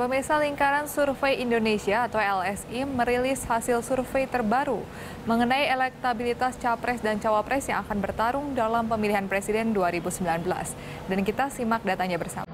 Pemirsa Lingkaran Survei Indonesia atau LSI merilis hasil survei terbaru mengenai elektabilitas capres dan cawapres yang akan bertarung dalam pemilihan presiden 2019. Dan kita simak datanya bersama.